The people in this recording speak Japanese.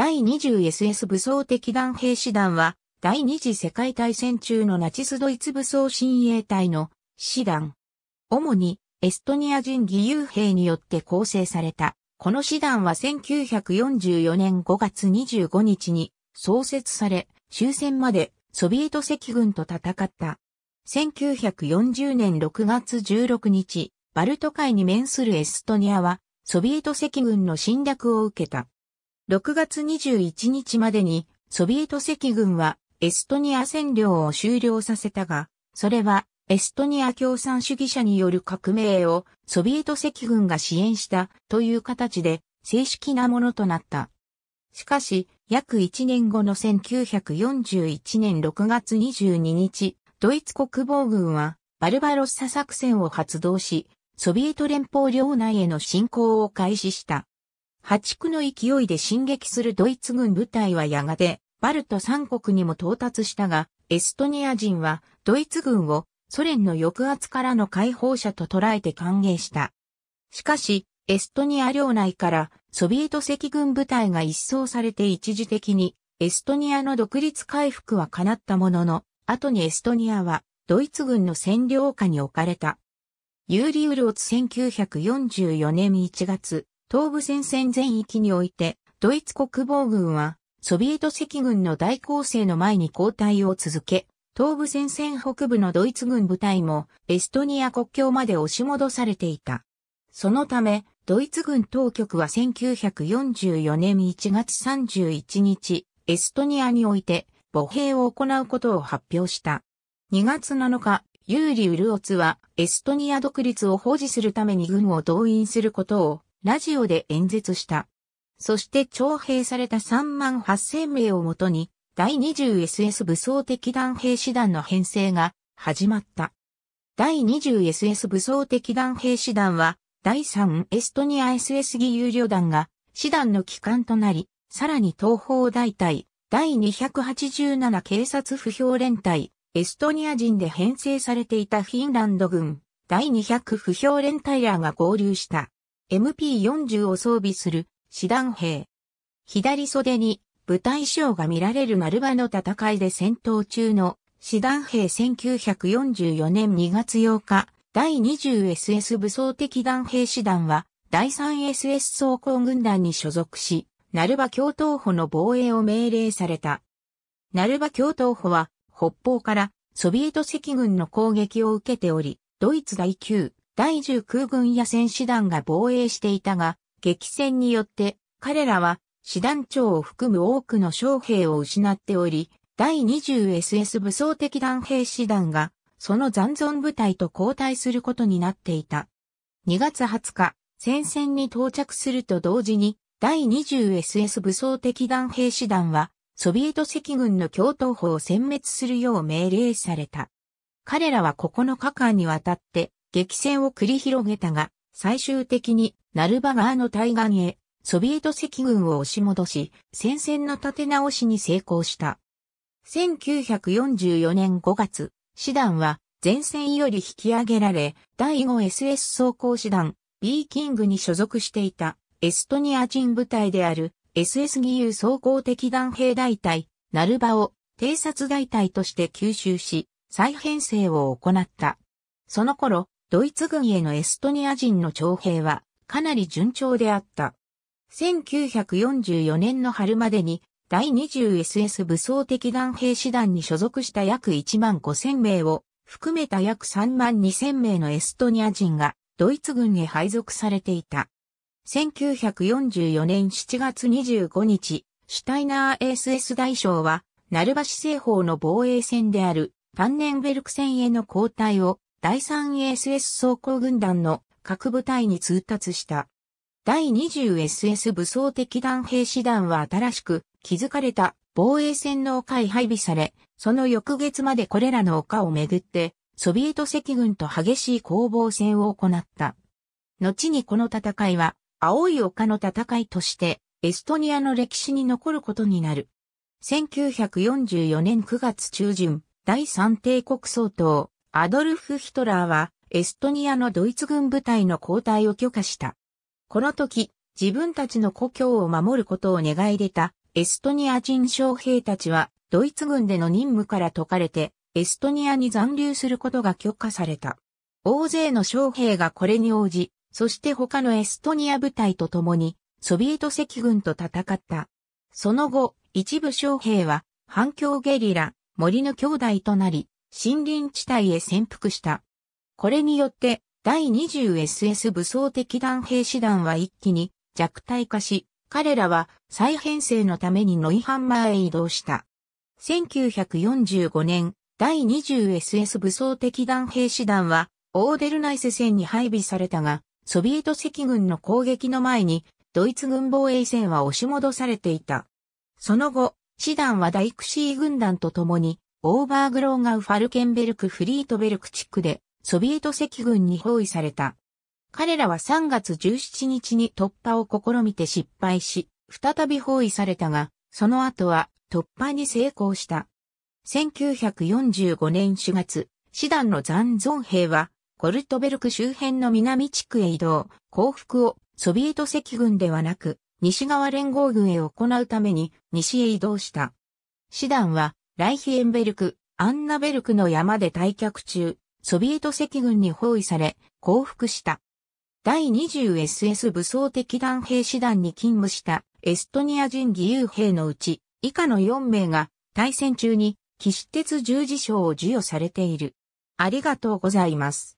第 20SS 武装敵団兵士団は、第二次世界大戦中のナチスドイツ武装親衛隊の師団。主にエストニア人義勇兵によって構成された。この師団は1944年5月25日に創設され、終戦までソビエト赤軍と戦った。1940年6月16日、バルト海に面するエストニアは、ソビエト赤軍の侵略を受けた。6月21日までにソビエト赤軍はエストニア占領を終了させたが、それはエストニア共産主義者による革命をソビエト赤軍が支援したという形で正式なものとなった。しかし、約1年後の1941年6月22日、ドイツ国防軍はバルバロッサ作戦を発動し、ソビエト連邦領内への侵攻を開始した。破竹の勢いで進撃するドイツ軍部隊はやがて、バルト三国にも到達したが、エストニア人はドイツ軍をソ連の抑圧からの解放者と捉えて歓迎した。しかし、エストニア領内からソビエト赤軍部隊が一掃されて一時的にエストニアの独立回復は叶ったものの、後にエストニアはドイツ軍の占領下に置かれた。ユーリ・ウルオツ1944年1月、東部戦線全域において、ドイツ国防軍は、ソビエト赤軍の大攻勢の前に後退を続け、東部戦線北部のドイツ軍部隊もエストニア国境まで押し戻されていた。そのため、ドイツ軍当局は1944年1月31日、エストニアにおいて母兵を行うことを発表した。2月7日、ユーリ・ウルオツはエストニア独立を保持するために軍を動員することをラジオで演説した。そして徴兵された3万8000名をもとに、第 20SS 武装的団兵士団の編成が始まった。第 20SS 武装的団兵士団は、第3エストニア SS 義勇旅団が、師団の機関となり、さらに東方大隊、第287警察不評連隊、エストニア人で編成されていたフィンランド軍、第200不評連隊らが合流した。MP40 を装備する師団兵。左袖に部隊章が見られる丸場の戦いで戦闘中の師団兵1944年2月8日第 20SS 武装的団兵師団は第 3SS 装甲軍団に所属し、ナルバ共闘歩の防衛を命令された。ナルバ共闘歩は北方からソビエト赤軍の攻撃を受けており、ドイツ第9、第10空軍や戦士団が防衛していたが、激戦によって彼らは師団長を含む多くの将兵を失っており、第 20SS 武装的団兵師団がその残存部隊と交代することになっていた。2月20日、戦線に到着すると同時に、第 20SS 武装的団兵師団は、ソビエト赤軍の共闘法を殲滅するよう命令された。彼らは9日間にわたって、激戦を繰り広げたが、最終的にナルバ川の対岸へソビエト赤軍を押し戻し、戦線の立て直しに成功した。1944年5月、師団は前線より引き上げられ、第 5SS 装甲師団 B キングに所属していたエストニア人部隊である SS 義勇装甲敵団兵大隊、ナルバを偵察大隊として吸収し、再編成を行った。その頃、ドイツ軍へのエストニア人の徴兵はかなり順調であった。1944年の春までに第 20SS 武装敵団兵士団に所属した約1万5000名を含めた約3万2000名のエストニア人がドイツ軍へ配属されていた。1944年7月25日、シュタイナー SS 大将は、ナルバシ製法の防衛戦であるパンネンベルク戦への交代を第 3SS 装甲軍団の各部隊に通達した。第 20SS 武装敵団兵士団は新しく築かれた防衛線の丘へ配備され、その翌月までこれらの丘をめぐって、ソビエト赤軍と激しい攻防戦を行った。後にこの戦いは、青い丘の戦いとして、エストニアの歴史に残ることになる。1944年9月中旬、第三帝国総統、アドルフ・ヒトラーはエストニアのドイツ軍部隊の交代を許可した。この時、自分たちの故郷を守ることを願い出たエストニア人将兵たちはドイツ軍での任務から解かれてエストニアに残留することが許可された。大勢の将兵がこれに応じ、そして他のエストニア部隊と共にソビエト赤軍と戦った。その後、一部将兵は反響ゲリラ、森の兄弟となり、森林地帯へ潜伏した。これによって、第 20SS 武装的弾兵士団は一気に弱体化し、彼らは再編成のためにノイハンマーへ移動した。1945年、第 20SS 武装的弾兵士団は、オーデルナイセ戦に配備されたが、ソビエト赤軍の攻撃の前に、ドイツ軍防衛戦は押し戻されていた。その後、師団は大クシー軍団と共に、オーバーグローガウ・ファルケンベルク・フリートベルク地区で、ソビエト赤軍に包囲された。彼らは3月17日に突破を試みて失敗し、再び包囲されたが、その後は突破に成功した。1945年4月、師団の残存兵は、コルトベルク周辺の南地区へ移動、降伏をソビエト赤軍ではなく、西側連合軍へ行うために西へ移動した。師団はライヒエンベルク、アンナベルクの山で退却中、ソビエト赤軍に包囲され、降伏した。第 20SS 武装敵団兵師団に勤務したエストニア人義勇兵のうち、以下の4名が対戦中に騎士鉄十字章を授与されている。ありがとうございます。